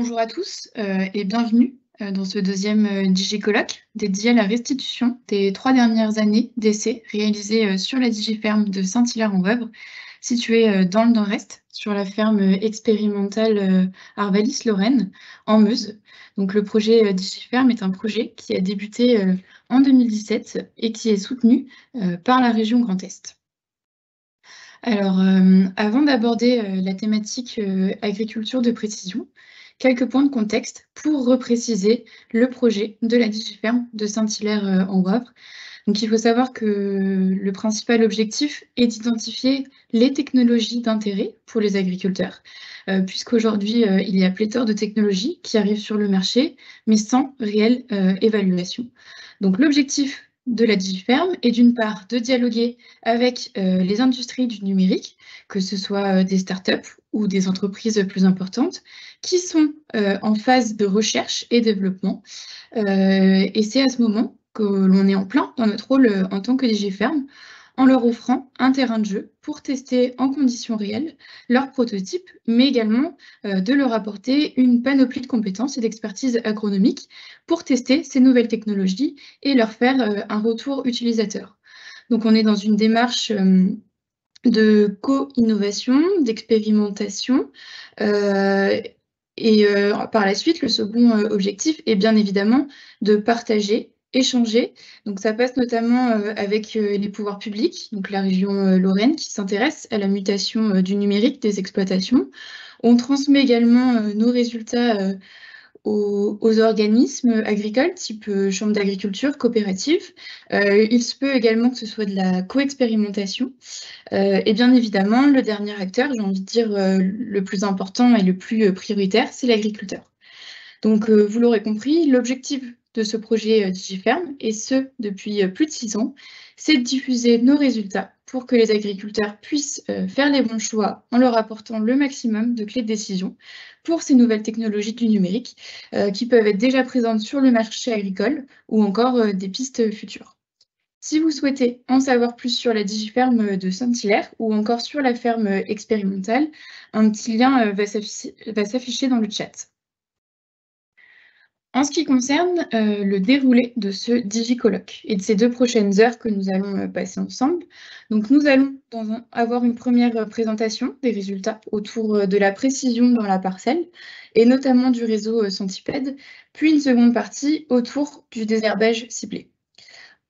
Bonjour à tous euh, et bienvenue euh, dans ce deuxième euh, DigiColoc dédié à la restitution des trois dernières années d'essais réalisés sur la DigiFerme de saint hilaire en weuvre située dans le nord-est, sur la ferme expérimentale Arvalis-Lorraine, en Meuse. Donc, le projet DigiFerme est un projet qui a débuté en 2017 et qui est soutenu par la région Grand Est. Alors, avant d'aborder la thématique agriculture de précision, quelques points de contexte pour repréciser le projet de la ferme de Saint-Hilaire-en-Wavre. Euh, Donc, il faut savoir que le principal objectif est d'identifier les technologies d'intérêt pour les agriculteurs, euh, puisqu'aujourd'hui, euh, il y a pléthore de technologies qui arrivent sur le marché, mais sans réelle évaluation. Donc, l'objectif de la Digiferme et d'une part de dialoguer avec euh, les industries du numérique, que ce soit euh, des startups ou des entreprises plus importantes, qui sont euh, en phase de recherche et développement. et c'est à ce moment que l'on est en plein dans notre rôle en tant que Digiferme, en leur offrant un terrain de jeu pour tester en conditions réelles leurs prototypes, mais également euh, de leur apporter une panoplie de compétences et d'expertise agronomique pour tester ces nouvelles technologies et leur faire euh, un retour utilisateur. Donc on est dans une démarche euh, de co-innovation, d'expérimentation. et par la suite, le second objectif est bien évidemment de partager échanger. Donc ça passe notamment euh, avec euh, les pouvoirs publics, donc la région euh, Lorraine qui s'intéresse à la mutation du numérique des exploitations. On transmet également nos résultats aux, organismes agricoles type chambre d'agriculture, coopérative. il se peut également que ce soit de la co-expérimentation. et bien évidemment, le dernier acteur, j'ai envie de dire le plus important et le plus prioritaire, c'est l'agriculteur. Donc, vous l'aurez compris, l'objectif de ce projet euh, DigiFerm, et ce, depuis euh, plus de six ans, c'est de diffuser nos résultats pour que les agriculteurs puissent euh, faire les bons choix en leur apportant le maximum de clés de décision pour ces nouvelles technologies du numérique qui peuvent être déjà présentes sur le marché agricole ou encore des pistes futures. Si vous souhaitez en savoir plus sur la digiferme de Saint-Hilaire ou encore sur la ferme expérimentale, un petit lien va s'afficher dans le chat. En ce qui concerne euh, le déroulé de ce digicolloque et de ces deux prochaines heures que nous allons euh, passer ensemble, donc nous allons avoir une première euh, présentation des résultats autour de la précision dans la parcelle et notamment du réseau Centipède, puis une seconde partie autour du désherbage ciblé.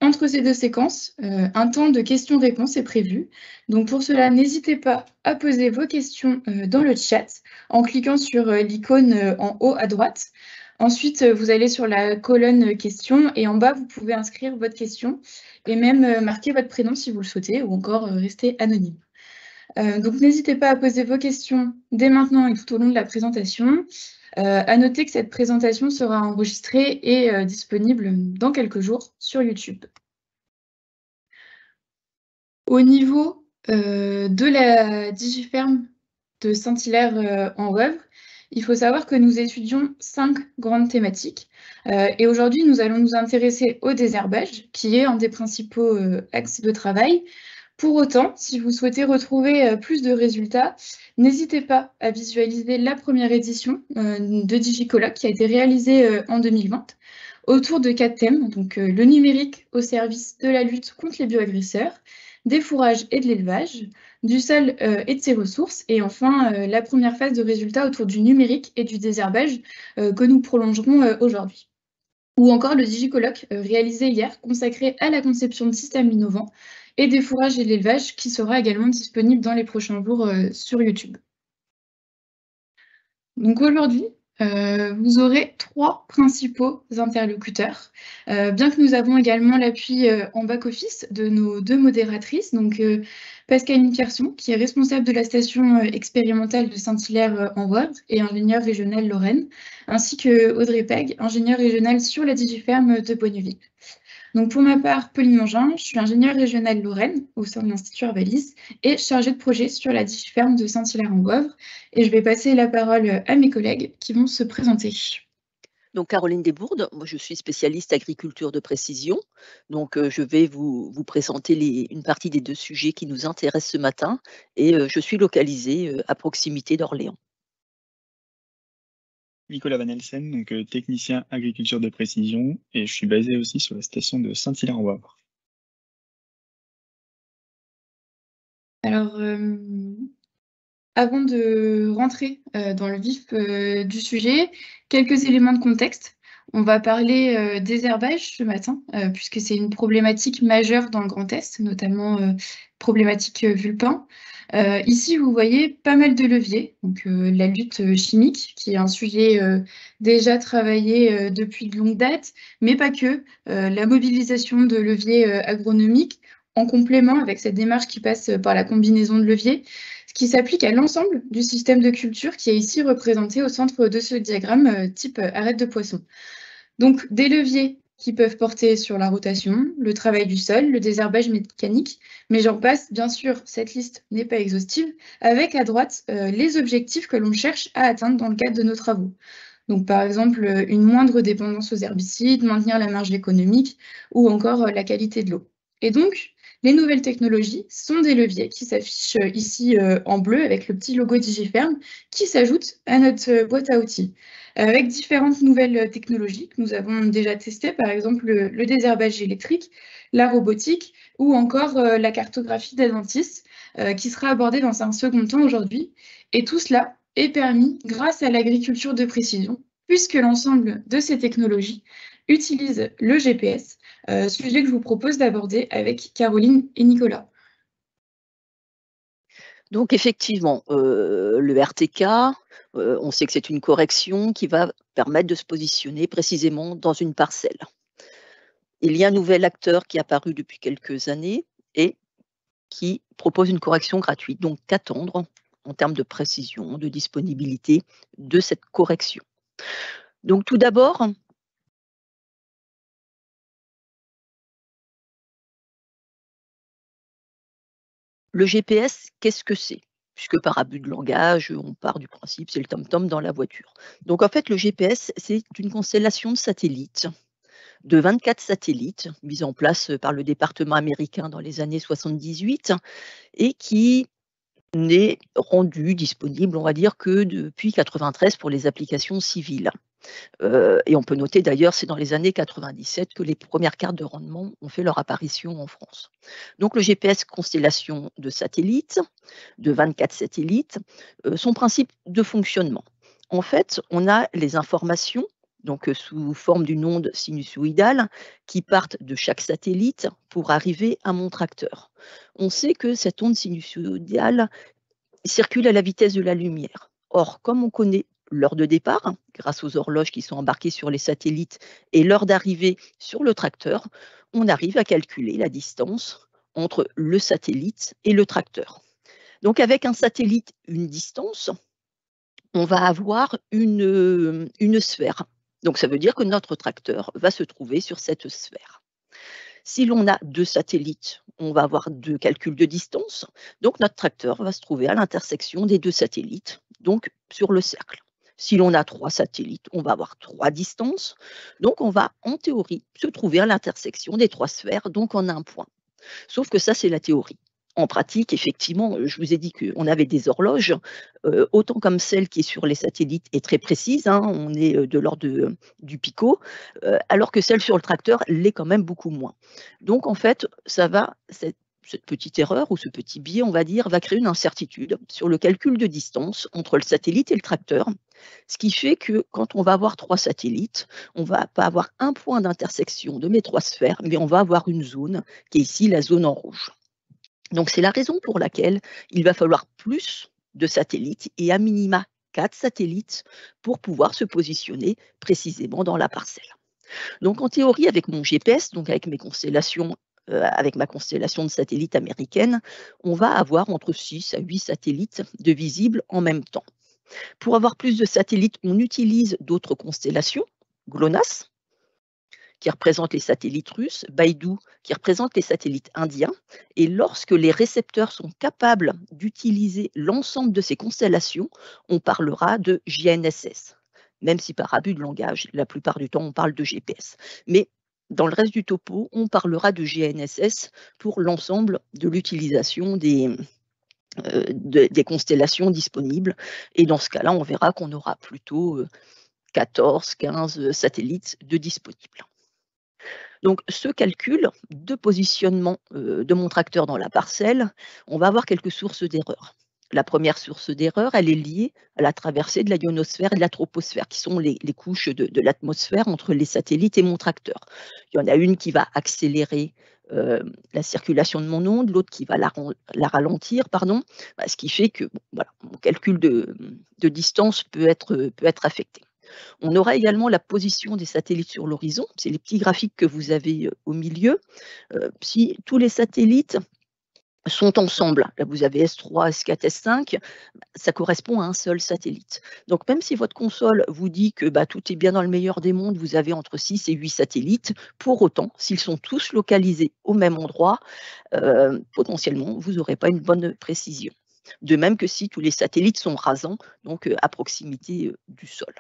Entre ces deux séquences, un temps de questions-réponses est prévu. Donc pour cela, n'hésitez pas à poser vos questions dans le chat en cliquant sur l'icône en haut à droite. Ensuite, euh, vous allez sur la colonne euh, questions et en bas, vous pouvez inscrire votre question et même euh, marquer votre prénom si vous le souhaitez ou encore rester anonyme. donc, n'hésitez pas à poser vos questions dès maintenant et tout au long de la présentation. Euh, à noter que cette présentation sera enregistrée et disponible dans quelques jours sur YouTube. Au niveau de la Digiferme de Saint-Hilaire en œuvre il faut savoir que nous étudions cinq grandes thématiques. Euh, et aujourd'hui, nous allons nous intéresser au désherbage, qui est un des principaux euh, axes de travail. Pour autant, si vous souhaitez retrouver euh, plus de résultats, n'hésitez pas à visualiser la première édition de Digicola qui a été réalisée en 2020 autour de quatre thèmes, donc le numérique au service de la lutte contre les bioagresseurs, des fourrages et de l'élevage, du sol euh, et de ses ressources. Et enfin, euh, la première phase de résultats autour du numérique et du désherbage euh, que nous prolongerons aujourd'hui. Ou encore le digicoloc réalisé hier, consacré à la conception de systèmes innovants et des fourrages et de l'élevage, qui sera également disponible dans les prochains jours sur YouTube. Donc aujourd'hui, euh, vous aurez trois principaux interlocuteurs. Euh, bien que nous avons également l'appui euh, en back-office de nos deux modératrices, donc Pascaline Pierson, qui est responsable de la station expérimentale de Saint-Hilaire en Wavre et ingénieur régionale Lorraine, ainsi que Audrey Pegg, ingénieur régionale sur la Digiferme de Bonneville. Donc pour ma part, Pauline Mongin, je suis ingénieure régionale Lorraine au sein de l'Institut Urbalis et chargée de projet sur la ferme de Saint-Hilaire-en-Gouvre. Et je vais passer la parole à mes collègues qui vont se présenter. Donc Caroline Desbourdes, moi je suis spécialiste agriculture de précision, donc euh, je vais vous, présenter une partie des deux sujets qui nous intéressent ce matin et euh, je suis localisée euh, à proximité d'Orléans. Nicolas Van euh, technicien agriculture de précision, et je suis basé aussi sur la station de Saint-Hilaire-en-Wavre. Alors, euh, avant de rentrer euh, dans le vif du sujet, quelques éléments de contexte. On va parler euh, des herbages ce matin, euh, puisque c'est une problématique majeure dans le Grand Est, notamment euh, problématique vulpin. ici, vous voyez pas mal de leviers, donc la lutte chimique, qui est un sujet déjà travaillé depuis de longues dates, mais pas que, la mobilisation de leviers agronomiques en complément avec cette démarche qui passe par la combinaison de leviers, qui s'applique à l'ensemble du système de culture qui est ici représenté au centre de ce diagramme euh, type euh, arête de poisson. Donc des leviers qui peuvent porter sur la rotation, le travail du sol, le désherbage mécanique, mais j'en passe, bien sûr, cette liste n'est pas exhaustive, avec à droite euh, les objectifs que l'on cherche à atteindre dans le cadre de nos travaux. Donc par exemple une moindre dépendance aux herbicides, maintenir la marge économique ou encore la qualité de l'eau. Et donc, les nouvelles technologies sont des leviers qui s'affichent euh, ici euh, en bleu avec le petit logo DigiFerm qui s'ajoute à notre euh, boîte à outils. Avec différentes nouvelles technologies que nous avons déjà testées, par exemple le, désherbage électrique, la robotique ou encore la cartographie des qui sera abordée dans un second temps aujourd'hui. Et tout cela est permis grâce à l'agriculture de précision puisque l'ensemble de ces technologies utilise le GPS euh, sujet que je vous propose d'aborder avec Caroline et Nicolas. Donc effectivement, euh, le RTK, euh, on sait que c'est une correction qui va permettre de se positionner précisément dans une parcelle. Il y a un nouvel acteur qui est apparu depuis quelques années et qui propose une correction gratuite. Donc qu'attendre en termes de précision, de disponibilité de cette correction Donc tout d'abord, Le GPS, qu'est-ce que c'est Puisque par abus de langage, on part du principe, c'est le tom-tom dans la voiture. Donc en fait, le GPS, c'est une constellation de satellites, de 24 satellites, mis en place par le département américain dans les années 78, et qui n'est rendu disponible, on va dire, que depuis 93 pour les applications civiles. Euh, et on peut noter d'ailleurs, c'est dans les années 97 que les premières cartes de rendement ont fait leur apparition en France. Donc le GPS constellation de satellites, de 24 satellites, euh, son principe de fonctionnement. En fait, on a les informations donc euh, sous forme d'une onde sinusoïdale, qui partent de chaque satellite pour arriver à mon tracteur. On sait que cette onde sinusoïdale circule à la vitesse de la lumière. Or, comme on connaît l'heure de départ, grâce aux horloges qui sont embarquées sur les satellites, et l'heure d'arrivée sur le tracteur, on arrive à calculer la distance entre le satellite et le tracteur. Donc avec un satellite, une distance, on va avoir une euh, sphère donc ça veut dire que notre tracteur va se trouver sur cette sphère. Si l'on a deux satellites, on va avoir deux calculs de distance. Donc notre tracteur va se trouver à l'intersection des deux satellites, donc sur le cercle. Si l'on a trois satellites, on va avoir trois distances. Donc on va, en théorie, se trouver à l'intersection des trois sphères, donc en un point. Sauf que ça, c'est la théorie en pratique, effectivement, je vous ai dit qu'on avait des horloges, euh, autant comme celle qui est sur les satellites est très précise, hein, on est euh, de l'ordre euh, du picot, alors que celle sur le tracteur l'est quand même beaucoup moins. Donc en fait, ça va, cette, petite erreur ou ce petit biais, on va dire, va créer une incertitude sur le calcul de distance entre le satellite et le tracteur, ce qui fait que quand on va avoir trois satellites, on ne va pas avoir un point d'intersection de mes trois sphères, mais on va avoir une zone qui est ici la zone en rouge. Donc c'est la raison pour laquelle il va falloir plus de satellites et à minima 4 satellites pour pouvoir se positionner précisément dans la parcelle. Donc en théorie, avec mon GPS, donc avec mes constellations, euh, avec ma constellation de satellites américaines, on va avoir entre 6 à 8 satellites de visibles en même temps. Pour avoir plus de satellites, on utilise d'autres constellations, GLONASS, qui représente les satellites russes, Baidu, qui représente les satellites indiens. Et lorsque les récepteurs sont capables d'utiliser l'ensemble de ces constellations, on parlera de GNSS, même si par abus de langage, la plupart du temps, on parle de GPS. Mais dans le reste du topo, on parlera de GNSS pour l'ensemble de l'utilisation des, euh, des constellations disponibles. Et dans ce cas-là, on verra qu'on aura plutôt 14, euh, 15 euh, satellites de disponibles. Donc ce calcul de positionnement euh, de mon tracteur dans la parcelle, on va avoir quelques sources d'erreur. La première source d'erreur, elle est liée à la traversée de la ionosphère et de la troposphère, qui sont les, couches de, l'atmosphère entre les satellites et mon tracteur. Il y en a une qui va accélérer euh, la circulation de mon onde, l'autre qui va la, ralentir, pardon, bah, ce qui fait que mon calcul de, distance peut être affecté. On aura également la position des satellites sur l'horizon, c'est les petits graphiques que vous avez euh, au milieu. Euh, si tous les satellites sont ensemble. Là, vous avez S3, S4, S5, ça correspond à un seul satellite. Donc, même si votre console vous dit que bah, tout est bien dans le meilleur des mondes, vous avez entre 6 et 8 satellites, pour autant, s'ils sont tous localisés au même endroit, euh, potentiellement, vous n'aurez pas une bonne précision. De même que si tous les satellites sont rasants, donc à proximité du sol.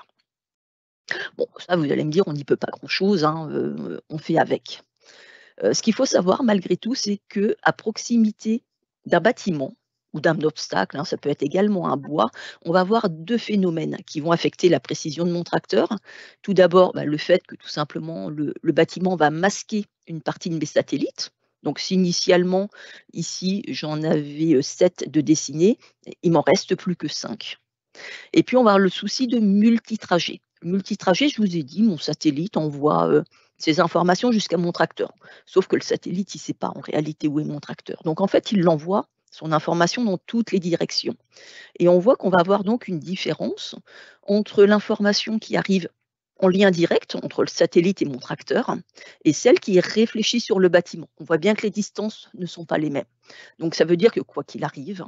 Bon, ça, vous allez me dire, on n'y peut pas grand-chose, hein, euh, euh, on fait avec. Euh, ce qu'il faut savoir, malgré tout, c'est que à proximité d'un bâtiment ou d'un obstacle, hein, ça peut être également un bois, on va avoir deux phénomènes qui vont affecter la précision de mon tracteur. Tout d'abord, bah, le fait que tout simplement le, bâtiment va masquer une partie de mes satellites. Donc si initialement, ici, j'en avais sept de dessinés, il m'en reste plus que cinq. Et puis, on va avoir le souci de multitrajet multitrajet, je vous ai dit, mon satellite envoie ses euh, informations jusqu'à mon tracteur. Sauf que le satellite, il ne sait pas en réalité où est mon tracteur. Donc en fait, il l'envoie son information dans toutes les directions. Et on voit qu'on va avoir donc une différence entre l'information qui arrive en lien direct entre le satellite et mon tracteur et celle qui est réfléchie sur le bâtiment. On voit bien que les distances ne sont pas les mêmes. Donc ça veut dire que quoi qu'il arrive,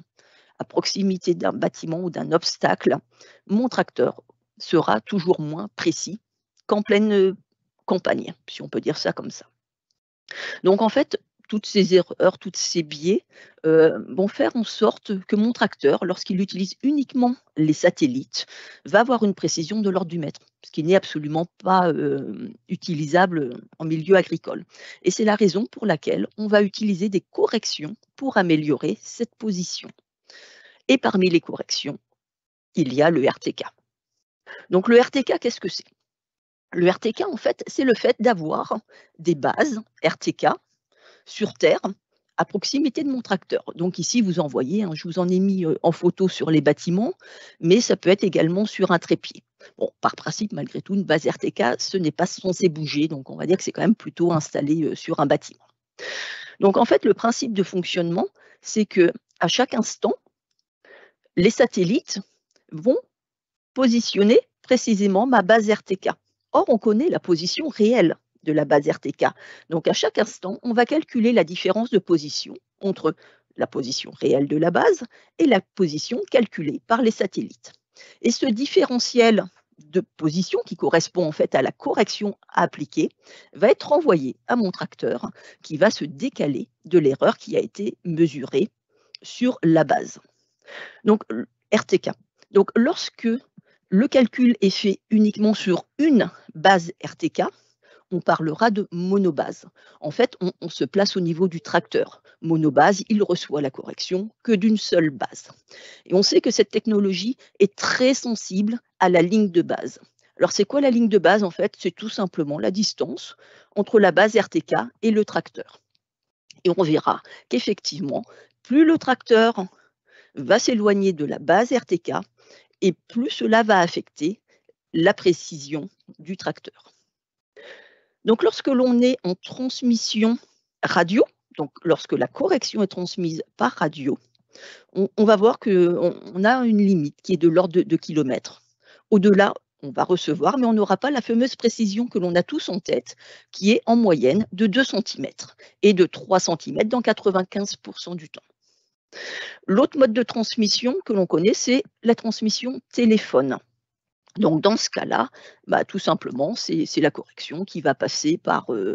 à proximité d'un bâtiment ou d'un obstacle, mon tracteur sera toujours moins précis qu'en pleine euh, campagne, si on peut dire ça comme ça. Donc en fait, toutes ces erreurs, tous ces biais euh, vont faire en sorte que mon tracteur, lorsqu'il utilise uniquement les satellites, va avoir une précision de l'ordre du mètre, ce qui n'est absolument pas euh, utilisable en milieu agricole. Et c'est la raison pour laquelle on va utiliser des corrections pour améliorer cette position. Et parmi les corrections, il y a le RTK. Donc le RTK, qu'est-ce que c'est Le RTK, en fait, c'est le fait d'avoir des bases RTK sur Terre à proximité de mon tracteur. Donc ici, vous en voyez, hein, je vous en ai mis euh, en photo sur les bâtiments, mais ça peut être également sur un trépied. Bon, par principe, malgré tout, une base RTK, ce n'est pas censé bouger, donc on va dire que c'est quand même plutôt installé euh, sur un bâtiment. Donc en fait, le principe de fonctionnement, c'est que à chaque instant, les satellites vont positionner précisément ma base RTK. Or, on connaît la position réelle de la base RTK. Donc, à chaque instant, on va calculer la différence de position entre la position réelle de la base et la position calculée par les satellites. Et ce différentiel de position, qui correspond en fait à la correction appliquée va être envoyé à mon tracteur qui va se décaler de l'erreur qui a été mesurée sur la base. Donc, RTK. Donc, lorsque le calcul est fait uniquement sur une base RTK. On parlera de monobase. En fait, on, se place au niveau du tracteur. Monobase, il reçoit la correction que d'une seule base. Et on sait que cette technologie est très sensible à la ligne de base. Alors, c'est quoi la ligne de base en fait C'est tout simplement la distance entre la base RTK et le tracteur. Et on verra qu'effectivement, plus le tracteur va s'éloigner de la base RTK, et plus cela va affecter la précision du tracteur. Donc lorsque l'on est en transmission radio, donc lorsque la correction est transmise par radio, on, va voir qu'on on a une limite qui est de l'ordre de, de kilomètres. Au-delà, on va recevoir, mais on n'aura pas la fameuse précision que l'on a tous en tête, qui est en moyenne de 2 cm et de 3 cm dans 95% du temps. L'autre mode de transmission que l'on connaît, c'est la transmission téléphone. Donc dans ce cas-là, bah, tout simplement, c'est la correction qui va passer par, euh,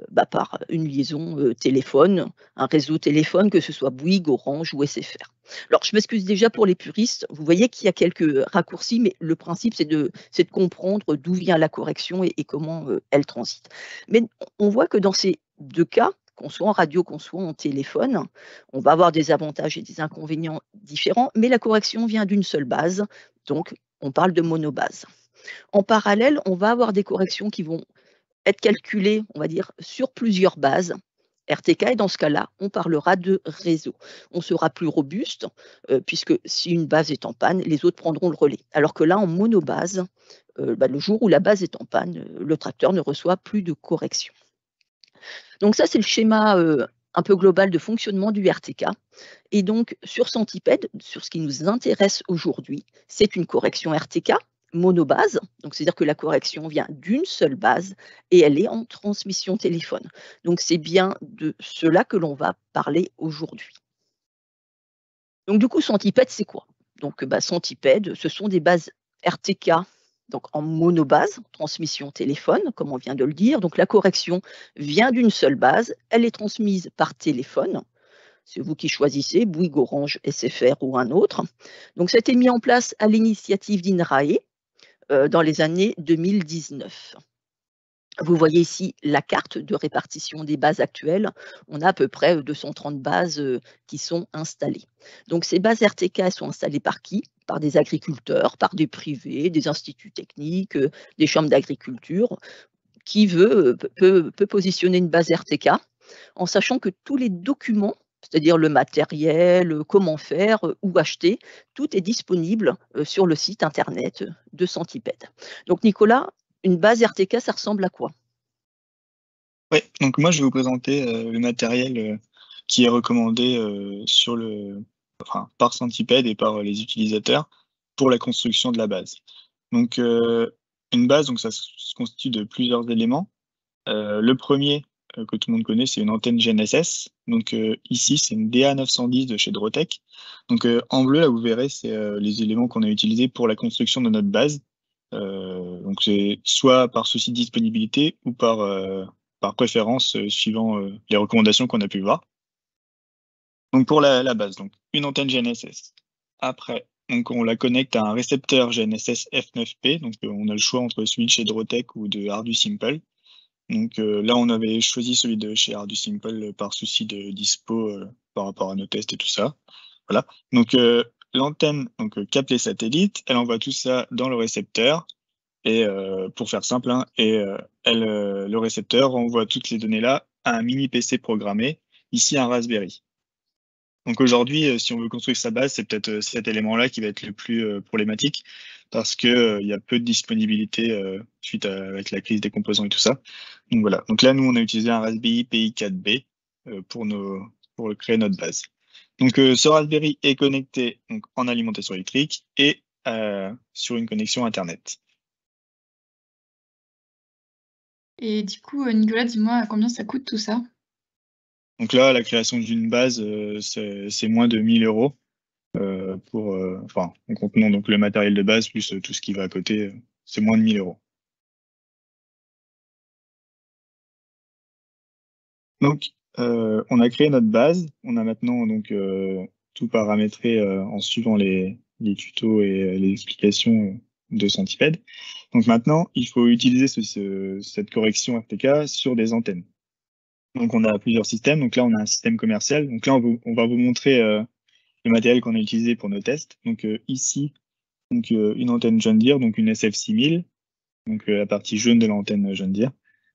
euh, bah, une liaison euh, téléphone, un réseau téléphone, que ce soit Bouygues, Orange ou SFR. Alors je m'excuse déjà pour les puristes, vous voyez qu'il y a quelques raccourcis, mais le principe c'est de, comprendre d'où vient la correction et, comment elle transite. Mais on voit que dans ces deux cas, qu'on soit en radio, qu'on soit en téléphone. On va avoir des avantages et des inconvénients différents, mais la correction vient d'une seule base, donc on parle de monobase. En parallèle, on va avoir des corrections qui vont être calculées, on va dire, sur plusieurs bases, RTK, et dans ce cas-là, on parlera de réseau. On sera plus robuste, euh, puisque si une base est en panne, les autres prendront le relais. Alors que là, en monobase, euh, bah, le jour où la base est en panne, euh, le tracteur ne reçoit plus de correction. Donc ça, c'est le schéma euh, un peu global de fonctionnement du RTK. Et donc, sur Centipède, sur ce qui nous intéresse aujourd'hui, c'est une correction RTK monobase, donc c'est-à-dire que la correction vient d'une seule base et elle est en transmission téléphone. Donc c'est bien de cela que l'on va parler aujourd'hui. Donc du coup, Centipède, c'est quoi Donc bah, ce sont des bases RTK donc en monobase, transmission téléphone, comme on vient de le dire. Donc la correction vient d'une seule base, elle est transmise par téléphone. C'est vous qui choisissez, Bouygues, Orange, SFR ou un autre. Donc ça a été mis en place à l'initiative d'INRAE euh, dans les années 2019. Vous voyez ici la carte de répartition des bases actuelles. On a à peu près 230 euh, bases euh, qui sont installées. Donc ces bases RTK sont installées par qui Par des agriculteurs, par des privés, des instituts techniques, euh, des chambres d'agriculture. Qui veut peut, positionner une base RTK en sachant que tous les documents c'est-à-dire le matériel, comment faire, où acheter, tout est disponible sur le site internet de Centipède. Donc Nicolas une base RTK, ça ressemble à quoi Oui, donc moi je vais vous présenter euh, le matériel euh, qui est recommandé euh, par Centipede et par les utilisateurs pour la construction de la base. Donc une base, donc ça se constitue de plusieurs éléments. le premier que tout le monde connaît, c'est une antenne GNSS. Donc ici, c'est une DA910 de chez Drotech. Donc en bleu, là vous verrez, c'est les éléments qu'on a utilisés pour la construction de notre base. Euh, donc c'est soit par souci de disponibilité ou par, euh, par préférence euh, suivant les recommandations qu'on a pu voir. Donc pour la, base, donc une antenne GNSS. Après, donc on la connecte à un récepteur GNSS F9P. Donc on a le choix entre celui de chez Drotech ou de Ardu Simple. Donc là, on avait choisi celui de chez Ardu Simple par souci de dispo par rapport à nos tests et tout ça. Voilà. Donc l'antenne donc euh, capte les satellites, elle envoie tout ça dans le récepteur et euh, pour faire simple, hein, et euh, elle, le récepteur envoie toutes les données-là à un mini PC programmé, ici un Raspberry. Donc aujourd'hui, si on veut construire sa base, c'est peut-être cet élément-là qui va être le plus problématique parce que il y a peu de disponibilité suite à avec la crise des composants et tout ça. Donc voilà. Donc là, nous, on a utilisé un Raspberry Pi 4B pour pour créer notre base. Donc, euh, ce Raspberry est connecté en alimentation électrique et euh, sur une connexion Internet. Et du coup, euh, Nicolas, dis-moi combien ça coûte tout ça Donc là, la création d'une base, c'est moins de 1000 euros pour, enfin, en contenant donc le matériel de base plus tout ce qui va à côté, c'est moins de 1000 euros. Donc, euh, on a créé notre base. On a maintenant donc euh, tout paramétré euh, en suivant les, les tutos et les explications de Centipede. Donc maintenant, il faut utiliser cette correction RTK sur des antennes. Donc on a plusieurs systèmes. Donc là, on a un système commercial. Donc là, on, va vous montrer le matériel qu'on a utilisé pour nos tests. Donc ici, donc une antenne John Deere, donc une SF6000, donc la partie jaune de l'antenne John Deere,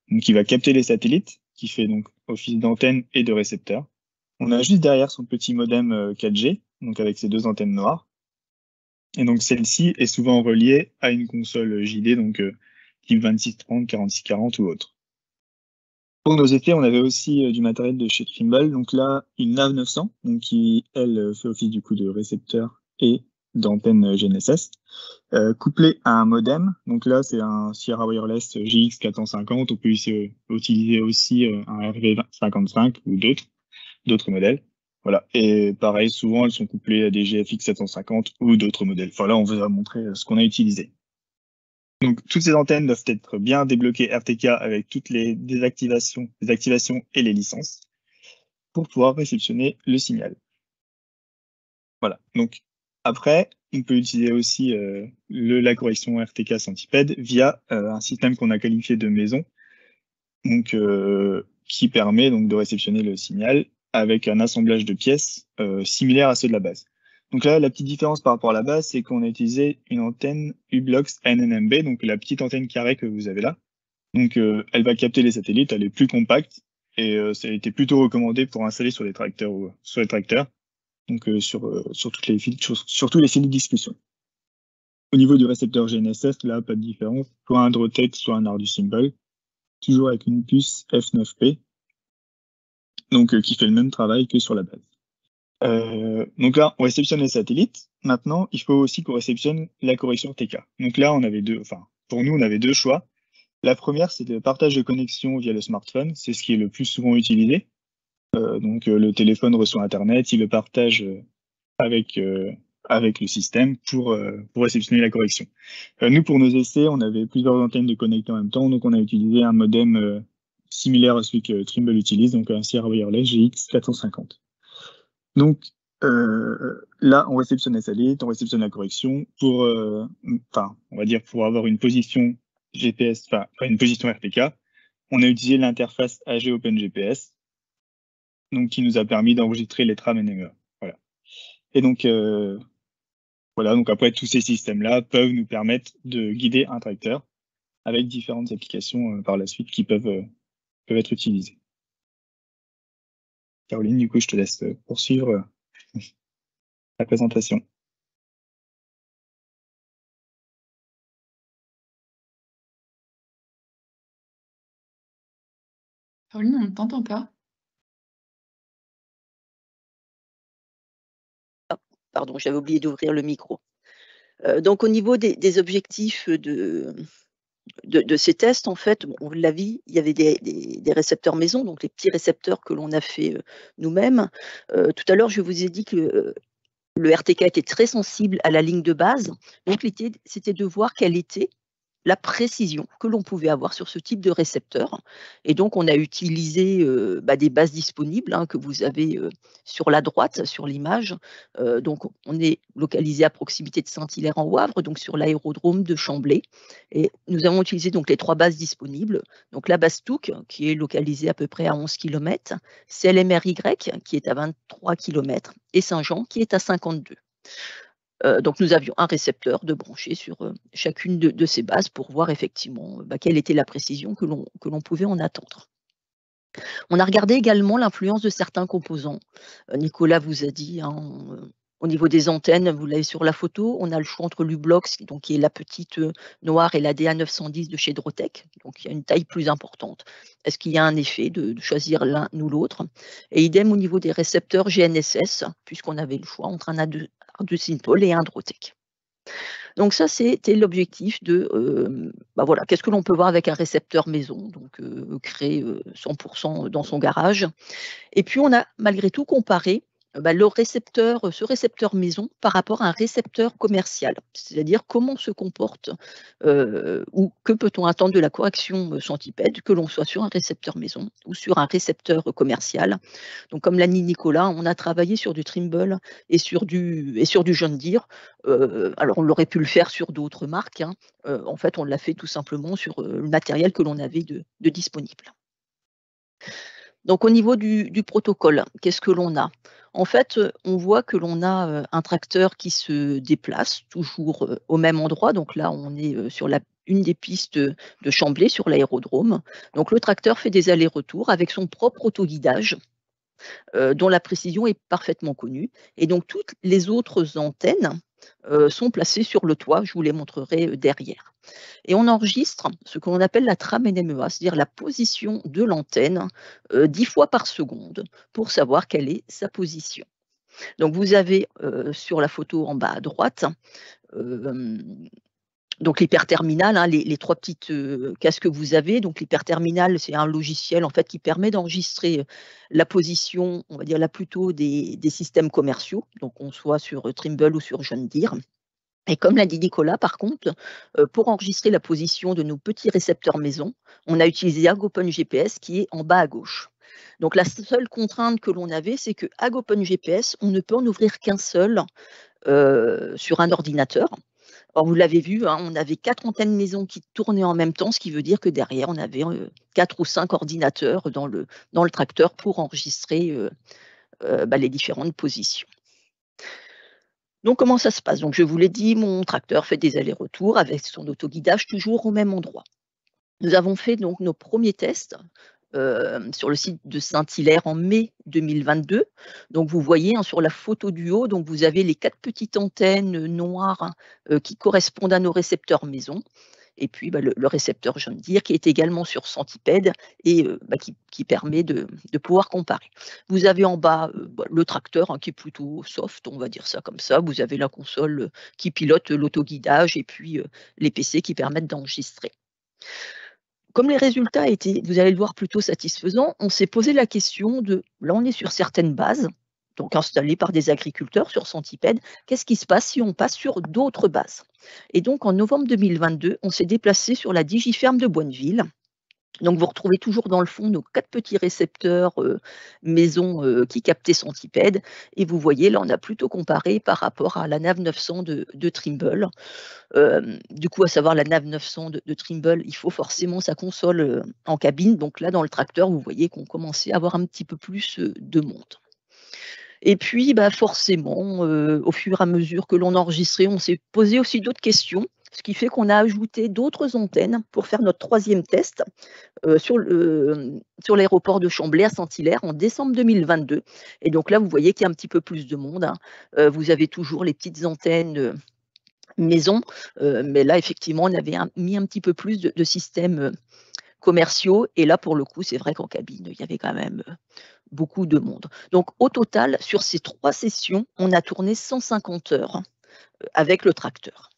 donc qui va capter les satellites, qui fait donc au d'antenne et de récepteur. On a juste derrière son petit modem 4G, euh, donc avec ses deux antennes noires. Et donc celle-ci est souvent reliée à une console JD, donc euh, type 2630, 4640 ou autre. Pour nos effets, on avait aussi euh, du matériel de chez Trimble, donc là une NAV 900, donc qui elle fait office du coup de récepteur et d'antenne euh, GNSS, euh, couplé à un modem. Donc là, c'est un Sierra Wireless GX450. On peut euh, utiliser aussi euh, un RV55 ou d'autres, d'autres modèles. Voilà. Et pareil, souvent, elles sont couplées à des GFX 750 ou d'autres modèles. Voilà, on vous a montré ce qu'on a utilisé. Donc, toutes ces antennes doivent être bien débloquées RTK avec toutes les désactivations, les activations et les licences pour pouvoir réceptionner le signal. Voilà. Donc, après, on peut utiliser aussi euh, le, la correction RTK centipède via euh, un système qu'on a qualifié de maison, donc, euh, qui permet donc de réceptionner le signal avec un assemblage de pièces similaire à ceux de la base. Donc là, la petite différence par rapport à la base, c'est qu'on a utilisé une antenne Ublox NNMB, donc la petite antenne carrée que vous avez là. Donc elle va capter les satellites, elle est plus compacte et ça a été plutôt recommandé pour installer sur les tracteurs ou sur les tracteurs donc euh, sur, euh, sur, toutes les sur, tous les fils de discussion. Au niveau du récepteur GNSS, là, pas de différence, soit un DrawTech, soit un Ardu Symbol, toujours avec une puce F9P, donc euh, qui fait le même travail que sur la base. donc là, on réceptionne les satellites. Maintenant, il faut aussi qu'on réceptionne la correction TK. Donc là, on avait deux, enfin, pour nous, on avait deux choix. La première, c'est le partage de connexion via le smartphone. C'est ce qui est le plus souvent utilisé. Euh, donc euh, le téléphone reçoit Internet, il le partage euh, avec avec le système pour, pour réceptionner la correction. nous, pour nos essais, on avait plusieurs antennes de connecteurs en même temps, donc on a utilisé un modem similaire à celui que Trimble utilise, donc un Sierra Wireless GX450. Donc là, on réceptionne la salite, on réceptionne la correction pour, enfin, on va dire pour avoir une position GPS, enfin une position RPK. On a utilisé l'interface AG Open GPS donc qui nous a permis d'enregistrer les trams NME. Voilà. Et donc euh, voilà, donc après tous ces systèmes-là peuvent nous permettre de guider un tracteur avec différentes applications euh, par la suite qui peuvent, euh, peuvent être utilisées. Caroline, du coup, je te laisse poursuivre la présentation. Caroline, on ne t'entend pas. Pardon, j'avais oublié d'ouvrir le micro. Euh, donc, au niveau des, objectifs de, de, ces tests, en fait, on l'a vu, il y avait des, récepteurs maison, donc les petits récepteurs que l'on a fait euh, nous-mêmes. Euh, tout à l'heure, je vous ai dit que le, RTK était très sensible à la ligne de base. Donc, l'idée, c'était de voir quelle était la précision que l'on pouvait avoir sur ce type de récepteur. Et donc, on a utilisé euh, bah, des bases disponibles hein, que vous avez euh, sur la droite, sur l'image. Euh, donc, on est localisé à proximité de Saint-Hilaire en ouvre donc sur l'aérodrome de Chamblay. Et nous avons utilisé donc les trois bases disponibles. Donc, la base Touc, qui est localisée à peu près à 11 km, CLMRY, qui est à 23 km, et Saint-Jean, qui est à 52. Euh, donc nous avions un récepteur de brancher sur euh, chacune de, ces bases pour voir effectivement euh, bah, quelle était la précision que l'on pouvait en attendre. On a regardé également l'influence de certains composants. Nicolas vous a dit, hein, au niveau des antennes, vous l'avez sur la photo, on a le choix entre l'Ublox, donc qui est la petite noire, et la DA910 de chez Drotech, donc il y a une taille plus importante. Est-ce qu'il y a un effet de, de choisir l'un ou l'autre Et idem au niveau des récepteurs GNSS, puisqu'on avait le choix entre un A2, du simple et un Donc ça, c'était l'objectif de, euh, bah voilà, qu'est-ce que l'on peut voir avec un récepteur maison, donc euh, créer euh, 100% dans son garage. Et puis on a malgré tout comparé ah bah, le récepteur, euh, ce récepteur maison par rapport à un récepteur commercial, c'est-à-dire comment se comporte euh, ou que peut-on attendre de la correction euh, centipède, que l'on soit sur un récepteur maison ou sur un récepteur commercial. Donc, comme l'a dit Nicolas, on a travaillé sur du Trimble et sur du, et sur du John Deere. alors, on l'aurait pu le faire sur d'autres marques. Hein. en fait, on l'a fait tout simplement sur le matériel que l'on avait de disponible. Donc au niveau du, protocole, qu'est-ce que l'on a En fait, on voit que l'on a euh, un tracteur qui se déplace toujours euh, au même endroit. Donc là, on est euh, sur une des pistes de Chamblay sur l'aérodrome. Donc le tracteur fait des allers-retours avec son propre autoguidage dont la précision est parfaitement connue. Et donc toutes les autres antennes euh, sont placés sur le toit, je vous les montrerai euh, derrière. Et on enregistre ce qu'on appelle la trame NMEA, c'est-à-dire la position de l'antenne 10 euh, fois par seconde pour savoir quelle est sa position. Donc vous avez sur la photo en bas à droite donc l'hyperterminal, hein, les, trois petites euh, casques que vous avez. Donc l'hyperterminal, c'est un logiciel en fait qui permet d'enregistrer euh, la position, on va dire là plutôt des, systèmes commerciaux, donc on soit sur euh, Trimble ou sur John Deere. Et comme l'a dit Nicolas, par contre, pour enregistrer la position de nos petits récepteurs maison, on a utilisé AgOpen GPS qui est en bas à gauche. Donc la seule contrainte que l'on avait, c'est que AgOpen GPS, on ne peut en ouvrir qu'un seul sur un ordinateur vous l'avez vu, hein, on avait quatre antennes maisons qui tournaient en même temps, ce qui veut dire que derrière, on avait quatre ou cinq ordinateurs dans le, dans le tracteur pour enregistrer bah, les différentes positions. Donc, comment ça se passe Donc, je vous l'ai dit, mon tracteur fait des allers-retours avec son autoguidage toujours au même endroit. Nous avons fait donc nos premiers tests euh, sur le site de Saint-Hilaire en mai 2022. Donc vous voyez hein, sur la photo du haut, donc vous avez les quatre petites antennes euh, noires euh, qui correspondent à nos récepteurs maison. Et puis bah, le récepteur, je récepteur de dire, qui est également sur centipède et euh, bah, qui, permet de, pouvoir comparer. Vous avez en bas bah, le tracteur hein, qui est plutôt soft, on va dire ça comme ça. Vous avez la console qui pilote l'autoguidage et puis les PC qui permettent d'enregistrer. Comme les résultats étaient, vous allez le voir, plutôt satisfaisants, on s'est posé la question de, là on est sur certaines bases, donc installées par des agriculteurs sur Centipède, qu'est-ce qui se passe si on passe sur d'autres bases Et donc en novembre 2022, on s'est déplacé sur la Digiferme de Boineville, donc vous retrouvez toujours dans le fond nos quatre petits récepteurs euh, maison euh, qui captaient son centipèdes. Et vous voyez, là on a plutôt comparé par rapport à la NAV 900 de, Trimble. Euh, du coup, à savoir la NAV 900 de, Trimble, il faut forcément sa console en cabine. Donc là, dans le tracteur, vous voyez qu'on commençait à avoir un petit peu plus de monde. Et puis, bah, forcément, euh, au fur et à mesure que l'on enregistrait, on s'est posé aussi d'autres questions, ce qui fait qu'on a ajouté d'autres antennes pour faire notre troisième test euh, euh, sur, l'aéroport de Chamblay à Saint-Hilaire en décembre 2022. Et donc là, vous voyez qu'il y a un petit peu plus de monde. Hein. vous avez toujours les petites antennes maison, mais là, effectivement, on avait mis un petit peu plus de, de systèmes commerciaux. Et là, pour le coup, c'est vrai qu'en cabine, il y avait quand même beaucoup de monde. Donc au total, sur ces trois sessions, on a tourné 150 heures hein, euh, avec le tracteur.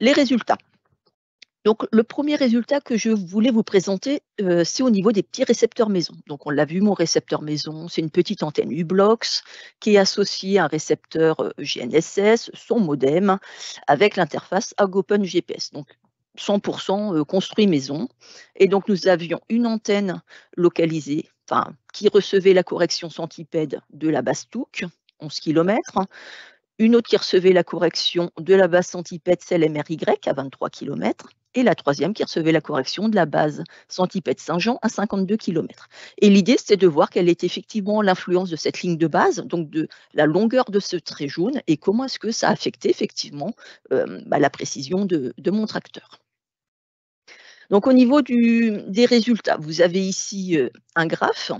Les résultats. Donc, le premier résultat que je voulais vous présenter, euh, c'est au niveau des petits récepteurs maison. Donc, on l'a vu, mon récepteur maison, c'est une petite antenne uBlox qui est associée à un récepteur euh, GNSS, son modem, avec l'interface AgOpen GPS. Donc, 100% euh, construit maison. Et donc, nous avions une antenne localisée, qui recevait la correction centipède de la Bastouque, 11 km, une autre qui recevait la correction de la base centipède CLMRY à 23 km, et la troisième qui recevait la correction de la base centipède Saint-Jean à 52 km. Et l'idée, c'était de voir quelle est effectivement l'influence de cette ligne de base, donc de la longueur de ce trait jaune, et comment est-ce que ça affectait effectivement euh, bah, la précision de mon tracteur. Donc au niveau du, des résultats, vous avez ici euh, un graphe.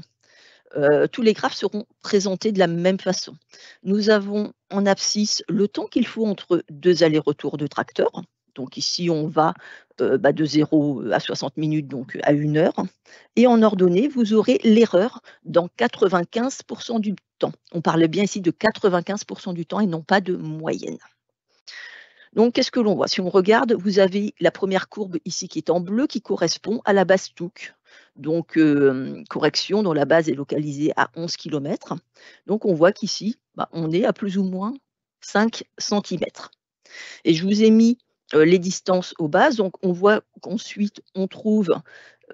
Euh, tous les graphes seront présentés de la même façon. Nous avons en abscisse le temps qu'il faut entre deux allers-retours de tracteur. Donc ici, on va euh, bah, de 0 à 60 minutes, donc à une heure. Et en ordonnée, vous aurez l'erreur dans 95% du temps. On parle bien ici de 95% du temps et non pas de moyenne. Donc, qu'est-ce que l'on voit Si on regarde, vous avez la première courbe ici qui est en bleu, qui correspond à la base Touc. Donc, correction dont la base est localisée à 11 km. Donc, on voit qu'ici, bah, on est à plus ou moins 5 cm. Et je vous ai mis euh, les distances aux bases. Donc, on voit qu'ensuite, on trouve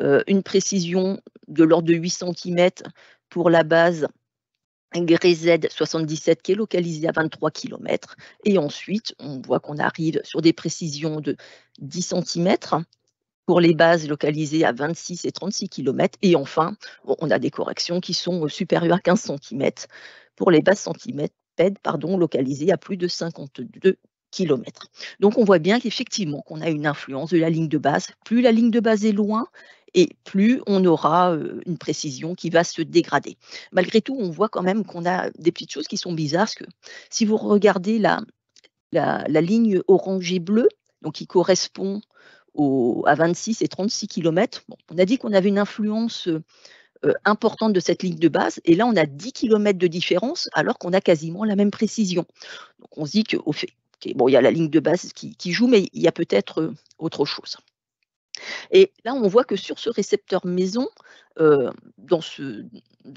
euh, une précision de l'ordre de 8 cm pour la base z 77 qui est localisé à 23 km. Et ensuite, on voit qu'on arrive sur des précisions de 10 cm pour les bases localisées à 26 et 36 km. Et enfin, on a des corrections qui sont euh, supérieures à 15 cm pour les bases centimètres pardon, localisées à plus de 52 km. Donc on voit bien qu'effectivement qu'on a une influence de la ligne de base. Plus la ligne de base est loin et plus on aura une précision qui va se dégrader. Malgré tout, on voit quand même qu'on a des petites choses qui sont bizarres, parce que si vous regardez la, la, ligne orange et bleue, donc qui correspond à 26 et 36 km, on a dit qu'on avait une influence importante de cette ligne de base, et là on a 10 km de différence alors qu'on a quasiment la même précision. Donc on se dit qu'au fait, bon, il y a la ligne de base qui joue, mais il y a peut-être autre chose. Et là, on voit que sur ce récepteur maison, euh, dans, ce,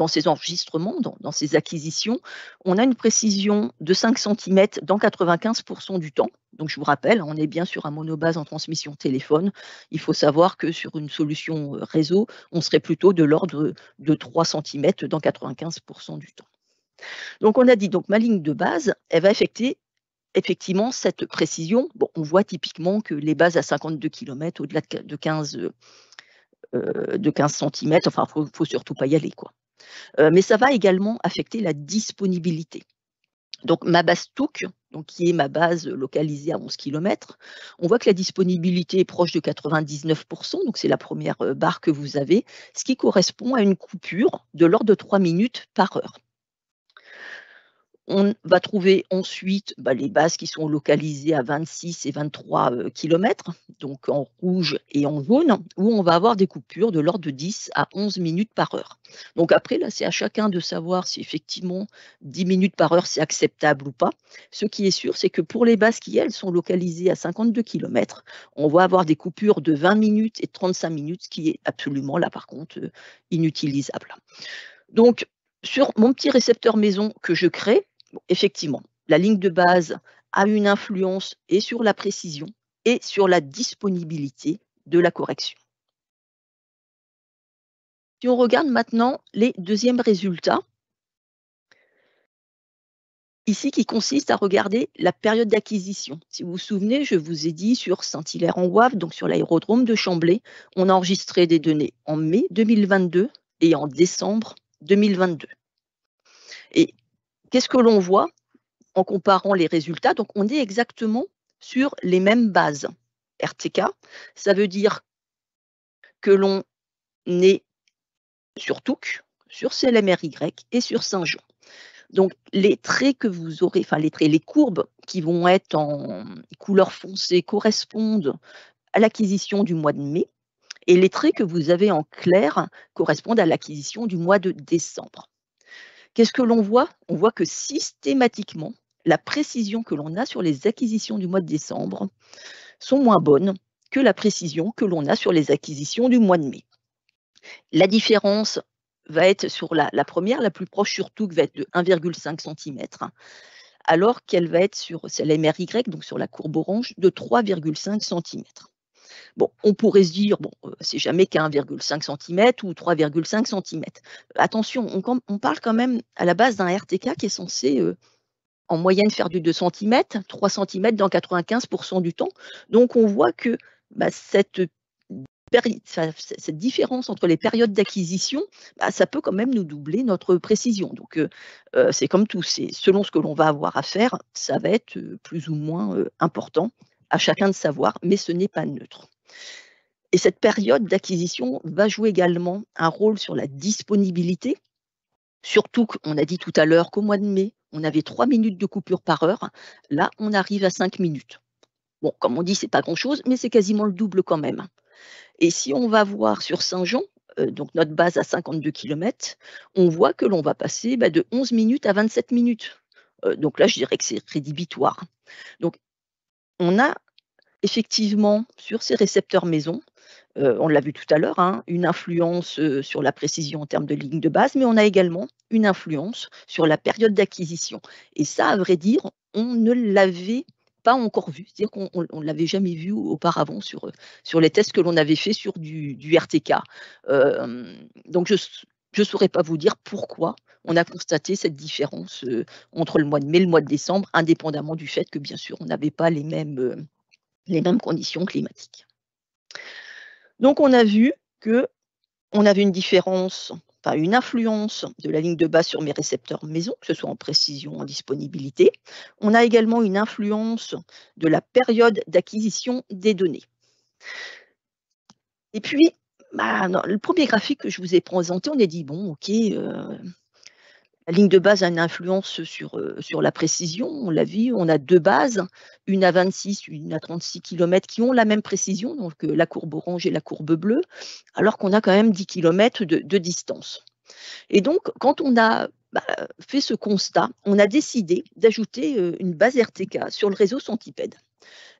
ces enregistrements, dans, ces acquisitions, on a une précision de 5 cm dans 95% du temps. Donc je vous rappelle, on est bien sur un monobase en transmission téléphone. Il faut savoir que sur une solution euh, réseau, on serait plutôt de l'ordre de 3 cm dans 95% du temps. Donc on a dit donc ma ligne de base, elle va effectuer effectivement, cette précision, on voit typiquement que les bases à 52 km, au-delà de 15, de 15 euh, euh, cm, enfin, il ne faut surtout pas y aller. Quoi. Euh, mais ça va également affecter la disponibilité. Donc, ma base TOUC, donc qui est ma base localisée à 11 km, on voit que la disponibilité est proche de 99%, donc c'est la première barre que vous avez, ce qui correspond à une coupure de l'ordre de 3 minutes par heure. On va trouver ensuite bah, les bases qui sont localisées à 26 et 23 euh, km, donc en rouge et en jaune, où on va avoir des coupures de l'ordre de 10 à 11 minutes par heure. Donc après, là, c'est à chacun de savoir si effectivement 10 minutes par heure, c'est acceptable ou pas. Ce qui est sûr, c'est que pour les bases qui, elles, sont localisées à 52 km, on va avoir des coupures de 20 minutes et 35 minutes, ce qui est absolument, là, par contre, euh, inutilisable. Donc, sur mon petit récepteur maison que je crée, effectivement, la ligne de base a une influence et sur la précision et sur la disponibilité de la correction. Si on regarde maintenant les deuxièmes résultats, ici qui consiste à regarder la période d'acquisition. Si vous vous souvenez, je vous ai dit sur Saint-Hilaire en Wave, donc sur l'aérodrome de Chamblay, on a enregistré des données en mai 2022 et en décembre 2022. Et Qu'est-ce que l'on voit en comparant les résultats Donc, on est exactement sur les mêmes bases. RTK, ça veut dire que l'on est sur Touc, sur CLMRY et sur Saint-Jean. Donc les traits que vous aurez, enfin les traits, les courbes qui vont être en couleur foncée correspondent à l'acquisition du mois de mai et les traits que vous avez en clair correspondent à l'acquisition du mois de décembre. Qu'est-ce que l'on voit On voit que systématiquement, la précision que l'on a sur les acquisitions du mois de décembre sont moins bonnes que la précision que l'on a sur les acquisitions du mois de mai. La différence va être sur la, première, la plus proche surtout, qui va être de 1,5 cm, alors qu'elle va être sur celle MRY, donc sur la courbe orange, de 3,5 cm. Bon, on pourrait se dire, bon, euh, c'est jamais qu'à 1,5 cm ou 3,5 cm. Euh, attention, on, parle quand même à la base d'un RTK qui est censé euh, en moyenne faire du 2 cm, 3 cm dans 95% du temps. Donc on voit que bah, cette, différence entre les périodes d'acquisition, bah, ça peut quand même nous doubler notre précision. Donc c'est comme tout, selon ce que l'on va avoir à faire, ça va être plus ou moins important à chacun de savoir, mais ce n'est pas neutre. Et cette période d'acquisition va jouer également un rôle sur la disponibilité, surtout qu'on a dit tout à l'heure qu'au mois de mai, on avait trois minutes de coupure par heure. Là, on arrive à 5 minutes. Bon, comme on dit, ce n'est pas grand-chose, mais c'est quasiment le double quand même. Et si on va voir sur Saint-Jean, euh, donc notre base à 52 km, on voit que l'on va passer bah, de 11 minutes à 27 minutes. Euh, donc là, je dirais que c'est rédhibitoire. Donc, on a effectivement sur ces récepteurs maison, euh, on l'a vu tout à l'heure, hein, une influence euh, sur la précision en termes de ligne de base, mais on a également une influence sur la période d'acquisition. Et ça, à vrai dire, on ne l'avait pas encore vu, c'est-à-dire qu'on ne l'avait jamais vu auparavant sur, euh, sur les tests que l'on avait fait sur du, RTK. donc je ne saurais pas vous dire pourquoi on a constaté cette différence entre le mois de mai et le mois de décembre, indépendamment du fait que, bien sûr, on n'avait pas les mêmes les mêmes conditions climatiques. Donc on a vu que on avait une différence, enfin une influence de la ligne de base sur mes récepteurs maison, que ce soit en précision, en disponibilité. On a également une influence de la période d'acquisition des données. Et puis, bah, le premier graphique que je vous ai présenté, on a dit, bon, ok, euh, la ligne de base a une influence sur, euh, sur la précision. On l'a vu, on a deux bases, une à 26, une à 36 km qui ont la même précision, donc euh, la courbe orange et la courbe bleue, alors qu'on a quand même 10 km de, distance. Et donc, quand on a bah, fait ce constat, on a décidé d'ajouter euh, une base RTK sur le réseau Centipède.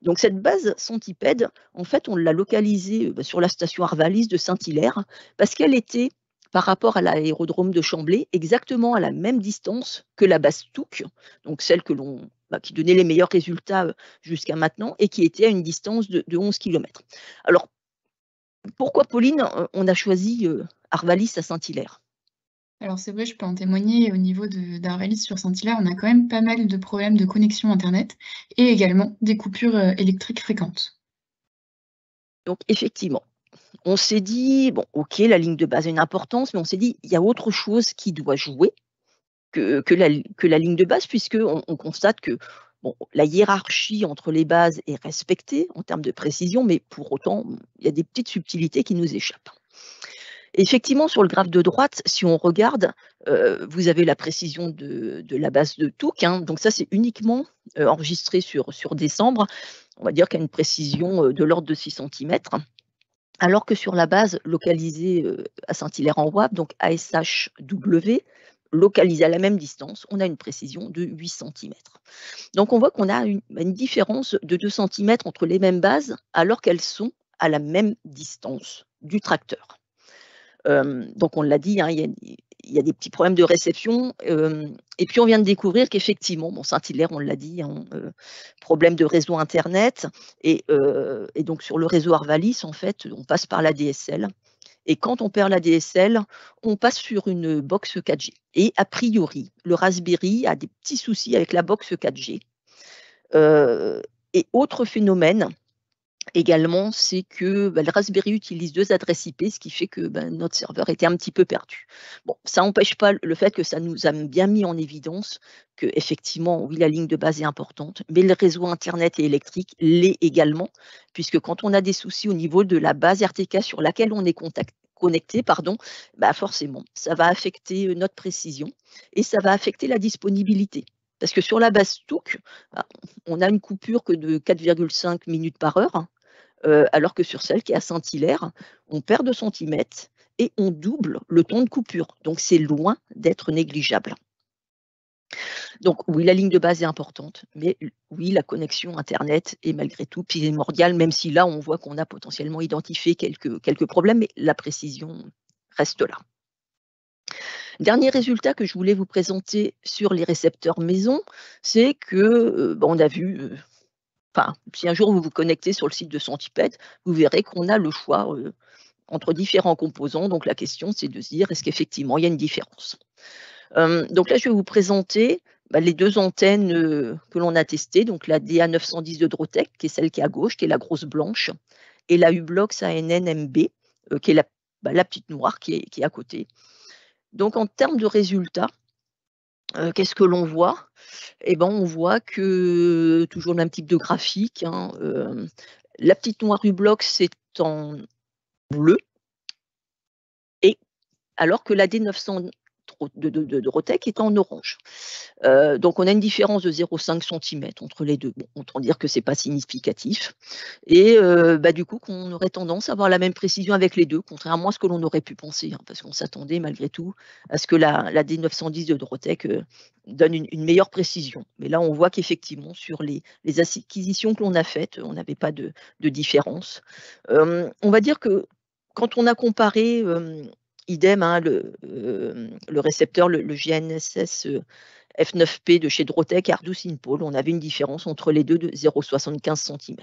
Donc cette base centipède, en fait, on l'a localisée bah, sur la station Arvalis de Saint-Hilaire parce qu'elle était par rapport à l'aérodrome de Chamblay, exactement à la même distance que la Touc, donc celle bah, qui donnait les meilleurs résultats euh, jusqu'à maintenant et qui était à une distance de, de 11 km. Alors, pourquoi, Pauline, euh, on a choisi euh, Arvalis à Saint-Hilaire alors c'est vrai, je peux en témoigner, au niveau d'Arvalis sur Saint-Hilaire, on a quand même pas mal de problèmes de connexion Internet et également des coupures électriques fréquentes. Donc effectivement, on s'est dit, bon, ok, la ligne de base a une importance, mais on s'est dit, il y a autre chose qui doit jouer que, que, la, ligne de base, puisqu'on on constate que bon, la hiérarchie entre les bases est respectée en termes de précision, mais pour autant, il y a des petites subtilités qui nous échappent. Effectivement, sur le graphe de droite, si on regarde, euh, vous avez la précision de, la base de Touc. Hein. donc ça, c'est uniquement euh, enregistré sur, sur décembre. On va dire qu'il y a une précision euh, de l'ordre de 6 cm alors que sur la base localisée euh, à saint hilaire en wab donc ASHW, localisée à la même distance, on a une précision de 8 cm. Donc on voit qu'on a une, différence de 2 cm entre les mêmes bases alors qu'elles sont à la même distance du tracteur. Euh, donc on l'a dit, hein, il y a il y a des petits problèmes de réception. Euh, et puis on vient de découvrir qu'effectivement, Saint-Hilaire, on l'a dit, hein, euh, problème de réseau Internet. Euh, et, donc sur le réseau Arvalis, en fait, on passe par la DSL. Et quand on perd la DSL, on passe sur une box 4G. Et a priori, le Raspberry a des petits soucis avec la box 4G. et autre phénomène, également, c'est que bah, le Raspberry utilise deux adresses IP, ce qui fait que bah, notre serveur était un petit peu perdu. Bon, ça n'empêche pas le fait que ça nous a bien mis en évidence que, effectivement, oui, la ligne de base est importante, mais le réseau Internet et électrique l'est également, puisque quand on a des soucis au niveau de la base RTK sur laquelle on est connecté, pardon, bah forcément, ça va affecter euh, notre précision et ça va affecter la disponibilité. Parce que sur la base TOOC, bah, on a une coupure que de 4,5 minutes par heure. Hein, euh, alors que sur celle qui est à Saint-Hilaire, on perd 2 cm et on double le temps de coupure. Donc c'est loin d'être négligeable. Donc oui, la ligne de base est importante, mais oui, la connexion Internet est malgré tout primordiale, même si là, on voit qu'on a potentiellement identifié quelques, quelques problèmes, mais la précision reste là. Dernier résultat que je voulais vous présenter sur les récepteurs maison, c'est que, euh, bah, on a vu euh, si un jour vous vous connectez sur le site de Centipède, vous verrez qu'on a le choix euh, entre différents composants. Donc la question, c'est de se dire, est-ce qu'effectivement il y a une différence euh, Donc là, je vais vous présenter bah, les deux antennes euh, que l'on a testées. Donc la DA910 de Drotec, qui est celle qui est à gauche, qui est la grosse blanche, et la Ublox ANNMB, qui est la, bah, petite noire qui est à côté. Donc en termes de résultats, Qu'est-ce que l'on voit eh ben, On voit que, toujours le même type de graphique, hein, la petite noire du bloc, c'est en bleu, et alors que la d 900 de, de, est en orange. Euh, donc on a une différence de 0,5 cm entre les deux. On autant dire que ce n'est pas significatif. Et euh, bah, du coup, qu'on aurait tendance à avoir la même précision avec les deux, contrairement à ce que l'on aurait pu penser, hein, parce qu'on s'attendait malgré tout à ce que la, D910 de Rotech euh, donne une, meilleure précision. Mais là, on voit qu'effectivement, sur les, acquisitions que l'on a faites, on n'avait pas de, différence. on va dire que quand on a comparé idem, hein, euh, le, récepteur, le, GNSS euh, F9P de chez Drotec, Ardus Inpol, on avait une différence entre les deux de 0,75 cm.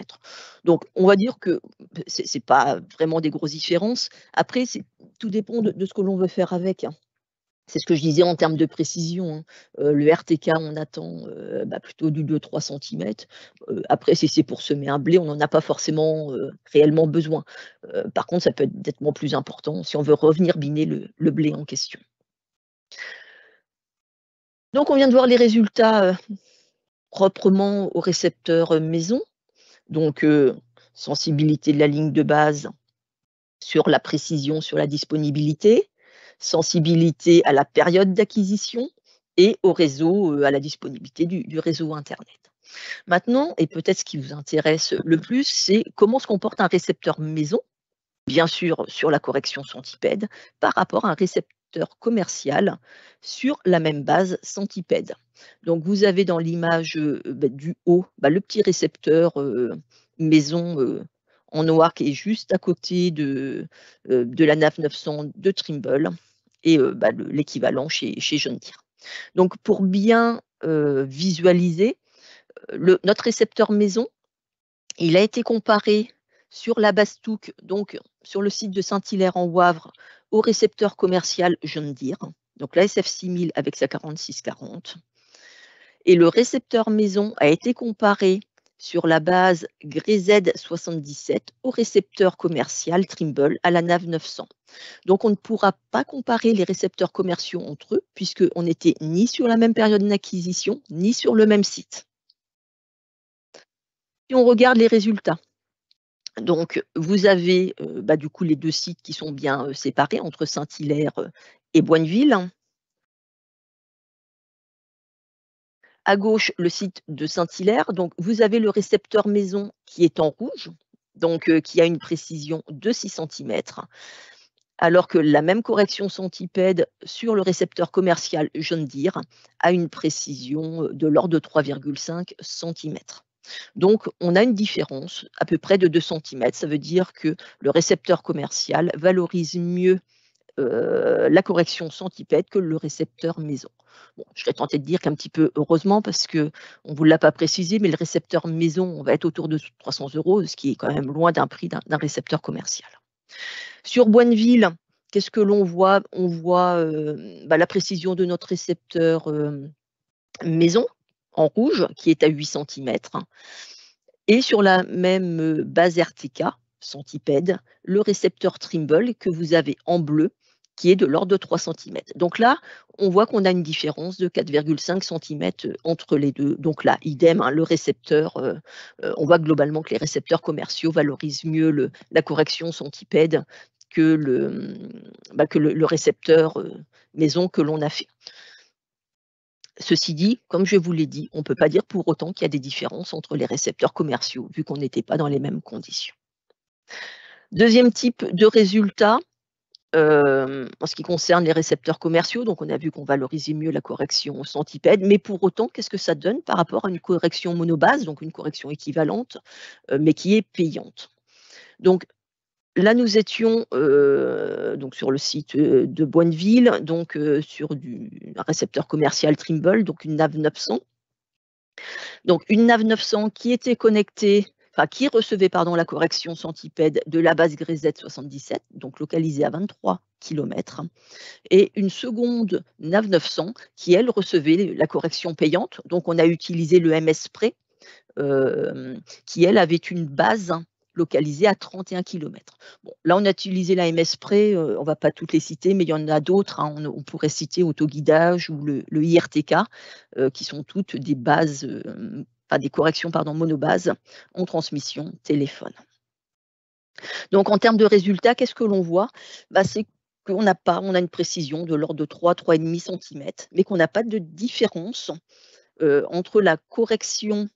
Donc, on va dire que ce n'est pas vraiment des grosses différences. Après, tout dépend de, ce que l'on veut faire avec. Hein. C'est ce que je disais en termes de précision. Hein. Euh, le RTK, on attend euh, bah, plutôt du 2-3 cm. Euh, après, si c'est pour semer un blé, on n'en a pas forcément réellement besoin. par contre, ça peut être nettement plus important si on veut revenir biner le blé en question. Donc, on vient de voir les résultats proprement au récepteur maison. Donc, sensibilité de la ligne de base sur la précision, sur la disponibilité sensibilité à la période d'acquisition et au réseau, euh, à la disponibilité du, réseau Internet. Maintenant, et peut-être ce qui vous intéresse le plus, c'est comment se comporte un récepteur maison, bien sûr sur la correction centipède, par rapport à un récepteur commercial sur la même base centipède. Donc vous avez dans l'image euh, bah, du haut bah, le petit récepteur euh, maison en noir qui est juste à côté de, la NAF 900 de Trimble et bah, l'équivalent chez, chez John Donc pour bien visualiser, le, notre récepteur maison, il a été comparé sur la Bastouc, donc sur le site de Saint-Hilaire en Wavre, au récepteur commercial John Deere, donc la SF6000 avec sa 4640. Et le récepteur maison a été comparé sur la base GREZ77 au récepteur commercial Trimble à la NAV 900. Donc on ne pourra pas comparer les récepteurs commerciaux entre eux puisqu'on n'était ni sur la même période d'acquisition ni sur le même site. Si on regarde les résultats, donc, vous avez euh, bah, du coup les deux sites qui sont bien euh, séparés entre Saint-Hilaire euh, et Boineville. Hein. À gauche, le site de Saint-Hilaire. Donc, vous avez le récepteur maison qui est en rouge, donc euh, qui a une précision de 6 cm, alors que la même correction centipède sur le récepteur commercial jeune dire a une précision euh, de l'ordre de 3,5 cm. Donc, on a une différence à peu près de 2 cm. Ça veut dire que le récepteur commercial valorise mieux euh, la correction centipède que le récepteur maison. je vais tenté de dire qu'un petit peu heureusement, parce que on ne vous l'a pas précisé, mais le récepteur maison, va être autour de 300 euros, ce qui est quand même loin d'un prix d'un récepteur commercial. Sur Boineville, qu'est-ce que l'on voit On voit euh, bah, la précision de notre récepteur euh, maison en rouge, qui est à 8 cm. Et sur la même base RTK centipède, le récepteur Trimble que vous avez en bleu, qui est de l'ordre de 3 cm. Donc là, on voit qu'on a une différence de 4,5 cm euh, entre les deux. Donc là, idem, hein, le récepteur, euh, euh, on voit globalement que les récepteurs commerciaux valorisent mieux la correction centipède que le, mm, bah, récepteur maison que l'on a fait. Ceci dit, comme je vous l'ai dit, on ne peut pas dire pour autant qu'il y a des différences entre les récepteurs commerciaux, vu qu'on n'était pas dans les mêmes conditions. Deuxième type de résultat, en ce qui concerne les récepteurs commerciaux, donc on a vu qu'on valorisait mieux la correction centipède, mais pour autant, qu'est-ce que ça donne par rapport à une correction monobase, donc une correction équivalente, mais qui est payante Donc là, nous étions donc sur le site de Boineville, donc sur du, un récepteur commercial Trimble, donc une NAV 900. Donc une NAV 900 qui était connectée qui recevait pardon, la correction centipède de la base Grisette 77, donc localisée à 23 km, et une seconde NAV 900 qui, elle, recevait la correction payante. Donc, on a utilisé le MS Pré, euh, qui, elle, avait une base localisée à 31 km. Bon, là, on a utilisé la MS Pré, euh, on ne va pas toutes les citer, mais il y en a d'autres. Hein. on, pourrait citer Autoguidage ou le, IRTK, euh, qui sont toutes des bases des corrections pardon, monobases en transmission téléphone. Donc en termes de résultats, qu'est-ce que l'on voit bah, C'est qu'on n'a pas, on a une précision de l'ordre de 3, 3,5 cm, mais qu'on n'a pas de différence euh, entre la correction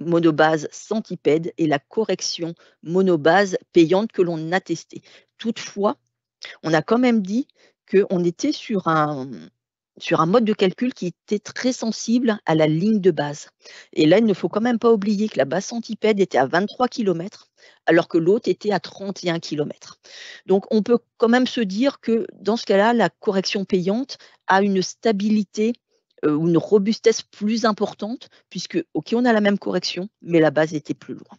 monobase centipède et la correction monobase payante que l'on a testée. Toutefois, on a quand même dit qu'on était sur un, sur un mode de calcul qui était très sensible à la ligne de base. Et là, il ne faut quand même pas oublier que la base centipède était à 23 km, alors que l'autre était à 31 km. Donc, on peut quand même se dire que dans ce cas-là, la correction payante a une stabilité euh, ou une robustesse plus importante, puisque, OK, on a la même correction, mais la base était plus loin.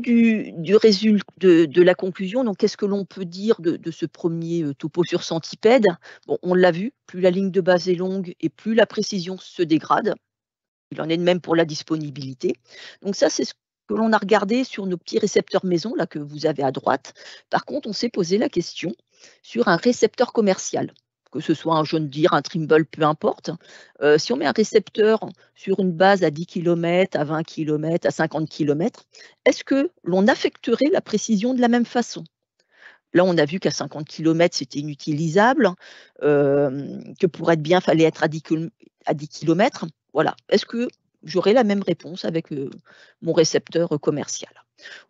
du, résultat de, la conclusion, donc qu'est-ce que l'on peut dire de, ce premier euh, topo sur centipède On l'a vu, plus la ligne de base est longue et plus la précision se dégrade. Il en est de même pour la disponibilité. Donc ça, c'est ce que l'on a regardé sur nos petits récepteurs maison, là que vous avez à droite. Par contre, on s'est posé la question sur un récepteur commercial que ce soit un jeune dire, un trimble, peu importe. Euh, si on met un récepteur sur une base à 10 km, à 20 km, à 50 km, est-ce que l'on affecterait la précision de la même façon Là, on a vu qu'à 50 km, c'était inutilisable, euh, que pour être bien, il fallait être à 10, km. Voilà. Est-ce que j'aurais la même réponse avec euh, mon récepteur commercial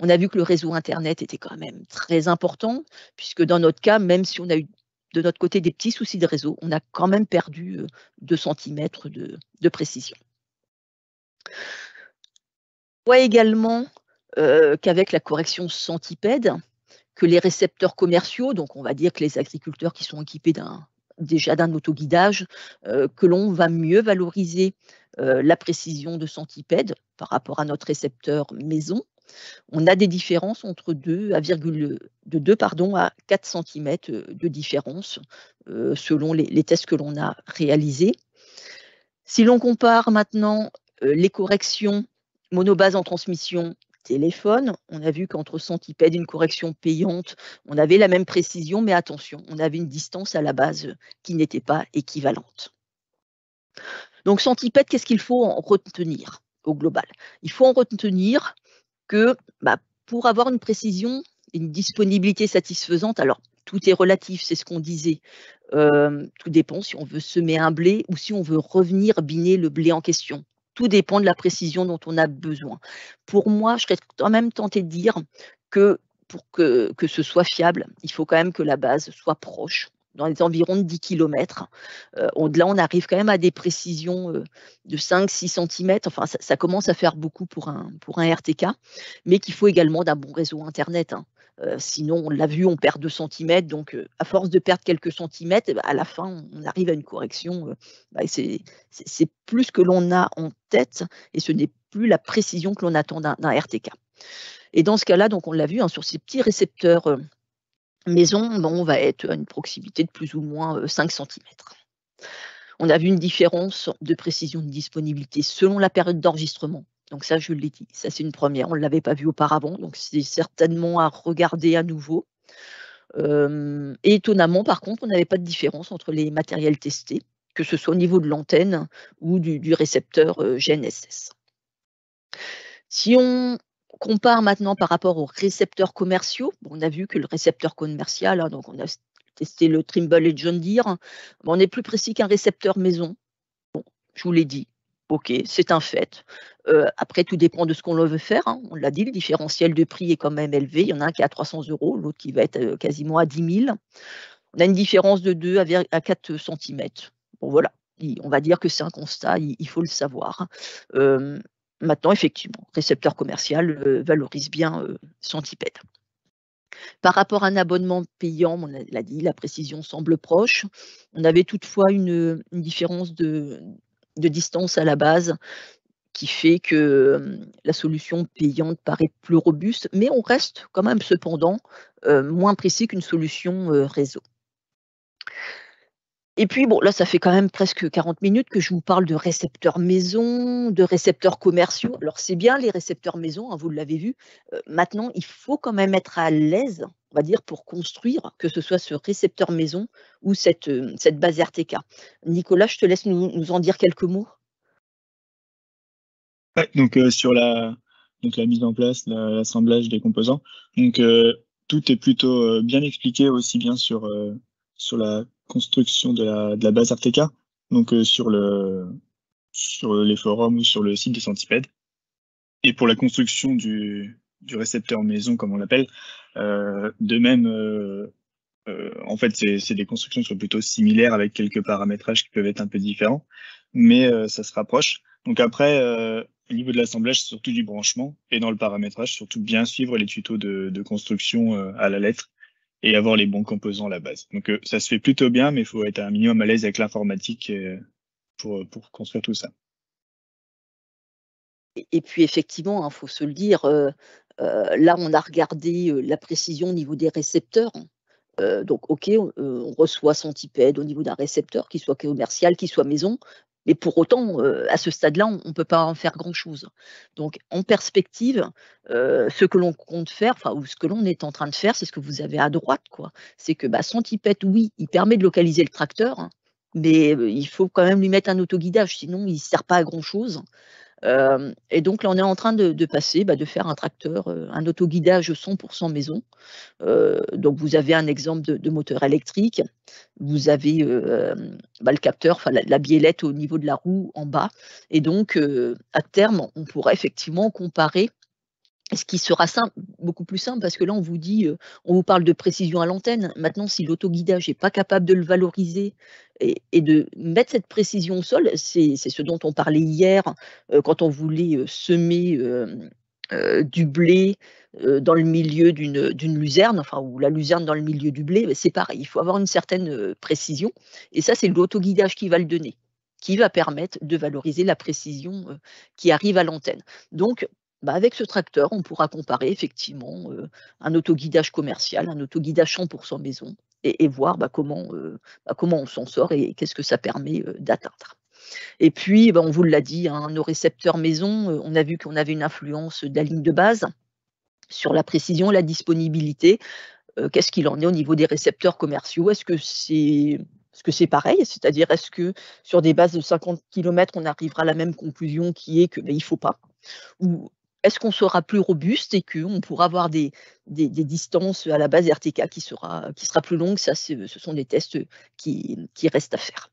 on a vu que le réseau Internet était quand même très important, puisque dans notre cas, même si on a eu de notre côté, des petits soucis de réseau. On a quand même perdu 2 euh, cm de, précision. On voit également euh, qu'avec la correction centipède, que les récepteurs commerciaux, donc on va dire que les agriculteurs qui sont équipés d'un déjà d'un autoguidage, euh, que l'on va mieux valoriser la précision de centipède par rapport à notre récepteur maison, on a des différences entre 2 à à 4 cm euh, de différence euh, selon les, tests que l'on a réalisés. Si l'on compare maintenant euh, les corrections monobase en transmission téléphone, on a vu qu'entre et une correction payante, on avait la même précision, mais attention, on avait une distance à la base qui n'était pas équivalente. Donc centipède, qu'est-ce qu'il faut en retenir au global Il faut en retenir que bah, pour avoir une précision une disponibilité satisfaisante, alors tout est relatif, c'est ce qu'on disait. Euh, tout dépend si on veut semer un blé ou si on veut revenir biner le blé en question. Tout dépend de la précision dont on a besoin. Pour moi, je serais quand même tenté de dire que pour que, que ce soit fiable, il faut quand même que la base soit proche dans les environs de 10 km. Au delà, on arrive quand même à des précisions euh, de 5-6 cm. Enfin, ça, commence à faire beaucoup pour un, pour un RTK, mais qu'il faut également d'un bon réseau Internet. Hein. Euh, sinon, on l'a vu, on perd 2 cm. Donc, euh, à force de perdre quelques centimètres, eh ben, à la fin, on arrive à une correction. Bah, c'est plus que l'on a en tête et ce n'est plus la précision que l'on attend d'un RTK. Et dans ce cas-là, donc on l'a vu, hein, sur ces petits récepteurs maison, on va être à une proximité de plus ou moins 5 euh, cm. On a vu une différence de précision de disponibilité selon la période d'enregistrement. Donc ça, je l'ai dit, ça c'est une première, on ne l'avait pas vu auparavant, donc c'est certainement à regarder à nouveau. Euh, étonnamment, par contre, on n'avait pas de différence entre les matériels testés, que ce soit au niveau de l'antenne ou du, récepteur euh, GNSS. Si on compare maintenant par rapport aux récepteurs commerciaux. on a vu que le récepteur commercial, hein, donc on a testé le Trimble et John Deere, hein, on est plus précis qu'un récepteur maison. Bon, je vous l'ai dit. Ok, c'est un fait. Euh, après, tout dépend de ce qu'on veut faire. Hein. On l'a dit, le différentiel de prix est quand même élevé. Il y en a un qui est à 300 euros, l'autre qui va être euh, quasiment à 10 000. On a une différence de 2 à 4 cm. Bon, voilà on va dire que c'est un constat, il, faut le savoir. Euh, Maintenant, effectivement, récepteur commercial euh, valorise bien euh, son e Par rapport à un abonnement payant, on l'a dit, la précision semble proche. On avait toutefois une, différence de, distance à la base qui fait que euh, la solution payante paraît plus robuste, mais on reste quand même cependant moins précis qu'une solution réseau. Et puis, bon, là, ça fait quand même presque 40 minutes que je vous parle de récepteurs maison, de récepteurs commerciaux. Alors, c'est bien les récepteurs maison, hein, vous l'avez vu. Euh, maintenant, il faut quand même être à l'aise, on va dire, pour construire, que ce soit ce récepteur maison ou cette, euh, cette base RTK. Nicolas, je te laisse nous, en dire quelques mots. donc, euh, sur la, donc, la mise en place, l'assemblage des composants, donc, tout est plutôt bien expliqué aussi bien sur, sur la construction de la, base Arteca, donc euh, sur, le, sur les forums ou sur le site des Centipèdes. Et pour la construction du, du récepteur maison, comme on l'appelle, euh, de même, euh, en fait, c'est des constructions qui sont plutôt similaires avec quelques paramétrages qui peuvent être un peu différents, mais ça se rapproche. Donc après, au niveau de l'assemblage, surtout du branchement, et dans le paramétrage, surtout bien suivre les tutos de, de construction à la lettre et avoir les bons composants à la base. Donc euh, ça se fait plutôt bien, mais il faut être un minimum à l'aise avec l'informatique euh, euh, pour, construire tout ça. Et, puis effectivement, il hein, faut se le dire, là on a regardé la précision au niveau des récepteurs. Hein. donc ok, on, reçoit son tipède au niveau d'un récepteur, qu'il soit commercial, qu'il soit maison, mais pour autant, euh, à ce stade-là, on ne peut pas en faire grand-chose. Donc, en perspective, euh, ce que l'on compte faire, enfin, ou ce que l'on est en train de faire, c'est ce que vous avez à droite, quoi. C'est que bah, son tipette, oui, il permet de localiser le tracteur, hein, mais euh, il faut quand même lui mettre un autoguidage, sinon il ne sert pas à grand-chose et donc là, on est en train de, passer, bah, de faire un tracteur, euh, un autoguidage 100% maison. donc vous avez un exemple de, moteur électrique, vous avez euh, bah, le capteur, la, biellette au niveau de la roue en bas. Et donc, à terme, on pourrait effectivement comparer ce qui sera beaucoup plus simple parce que là, on vous dit, euh, on vous parle de précision à l'antenne. Maintenant, si l'autoguidage n'est pas capable de le valoriser et, de mettre cette précision au sol, c'est ce dont on parlait hier euh, quand on voulait euh, semer du blé dans le milieu d'une luzerne, enfin, ou la luzerne dans le milieu du blé, c'est pareil. Il faut avoir une certaine précision. Et ça, c'est l'autoguidage qui va le donner qui va permettre de valoriser la précision qui arrive à l'antenne. Donc, bah, avec ce tracteur, on pourra comparer effectivement un autoguidage commercial, un autoguidage 100% maison, et, voir bah, comment, bah, comment on s'en sort et, qu'est-ce que ça permet d'atteindre. Et puis, on vous l'a dit, hein, nos récepteurs maison, on a vu qu'on avait une influence de la ligne de base sur la précision, la disponibilité. qu'est-ce qu'il en est au niveau des récepteurs commerciaux Est-ce que c'est ce que c'est pareil C'est-à-dire, est-ce que sur des bases de 50 km, on arrivera à la même conclusion qui est qu'il ne faut pas Ou est-ce qu'on sera plus robuste et qu'on pourra avoir des, distances à la base RTK qui sera, qui sera plus longue Ça, ce sont des tests qui restent à faire.